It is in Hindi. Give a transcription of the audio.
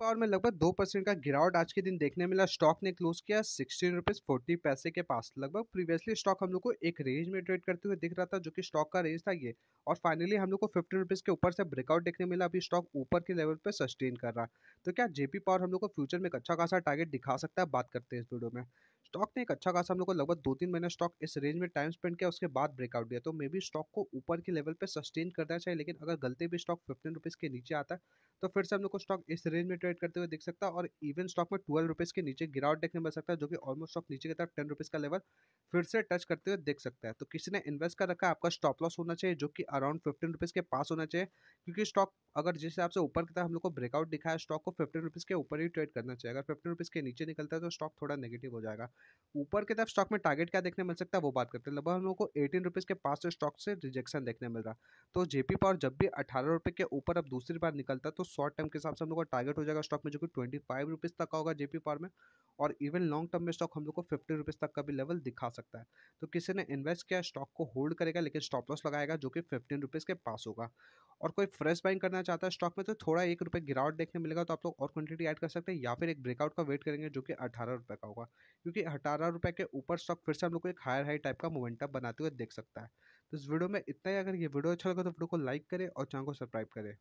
पावर में लगभग दो परसेंट का गिरावट आज के दिन देखने मिला स्टॉक ने क्लोज किया सिक्सटीन रुपीज फोर्टी पैसे के पास लगभग प्रीवियसली स्टॉक हम लोग को एक रेंज में ट्रेड करते हुए दिख रहा था जो कि स्टॉक का रेंज था ये और फाइनली हम लोग को फिफ्टीन रुपीज के ऊपर से ब्रेकआउट देखने मिला अभी स्टॉक ऊपर के लेवल पर सस्टेन कर रहा तो क्या जेपी पावर हम लोग को फ्यूचर में एक अच्छा खासा टारगेट दिखा सकता है बात करते हैं इस वीडियो में स्टॉक ने एक अच्छा खासा हम लोग को लगभग दो तीन महीने स्टॉक इस रेंज में टाइम स्पेंड किया उसके बाद ब्रेकआउट दिया तो मे बी स्टॉक को ऊपर के लेवल पर सस्टेन करना चाहिए लेकिन अगर गलती भी स्टॉक फिफ्टीन रुपीज़ के नीचे आता है तो फिर से हम लोग को स्टॉक इस रेंज में ट्रेड करते हुए दिख सकता है और इवन स्टॉक में ट्वेल्व रुपीज़ के नीचे गिरावट देखने मिल सकता है जो कि ऑलमोस्ट स्टॉक नीचे की तरफ टेन रुपीज़ का लेवल फिर से टच करते हुए देख सकता है तो किसी ने इन्वेस्ट कर रखा है आपका स्टॉप लॉस होना चाहिए जो कि अराउंड फिफ्टीन रुपीज़ के पास होना चाहिए क्योंकि स्टॉक अगर जिस हिसाब से ऊपर की तरफ हम लोग को ब्रेकआउट दिखा है स्टॉक को फिफ्टीन रुपीज़ के ऊपर ही ट्रेड करना चाहिए अगर फिफ्टीन रुपीज़ के नीचे निकलता है तो स्टॉक थोड़ा नेगेटिव हो जाएगा ऊपर की तरफ स्टॉक में टारगेट क्या देखने मिल सकता है वो बात करते हैं लगभग हम लोग को एटीन रुपीज़ के पास से स्टॉक से रिजेक्शन देखने मिल रहा तो जेपी पावर जब भी अठारह रुपये के ऊपर अब दूसरी बार निकलता तो शॉर्ट टर्म के हिसाब से हम लोग का टारगेट हो जाएगा स्टॉक में जो कि ट्वेंटी फाइव रुपीज़ तक का होगा जेपी पार में और इवन लॉन्ग टर्म में स्टॉक हम लोग को फिफ्टी रुपीज़ तक का भी लेवल दिखा सकता है तो किसी ने इन्वेस्ट किया स्टॉक को होल्ड करेगा लेकिन स्टॉप लॉस लगाएगा जो कि फिफ्टीन रुपीज़ के पास होगा और कोई फ्रेश बाइंग करना चाहता है स्टॉक में तो थोड़ा एक रुपये गिरावट देखने मिलेगा तो आप लोग और क्वांटिटी ऐड कर सकते हैं या फिर एक ब्रेकआउट का वेट करेंगे जो कि अठारह रुपये का होगा क्योंकि अठारह रुपये के ऊपर स्टॉक फिर से हम लोग को एक हायर हाई टाइप का मोमेंटम बनाते हुए देख सकता है तो इस वीडियो में इतना ही अगर ये वीडियो अच्छा लगा तो वीडियो को लाइक करें और चैनल को सब्सक्राइब करें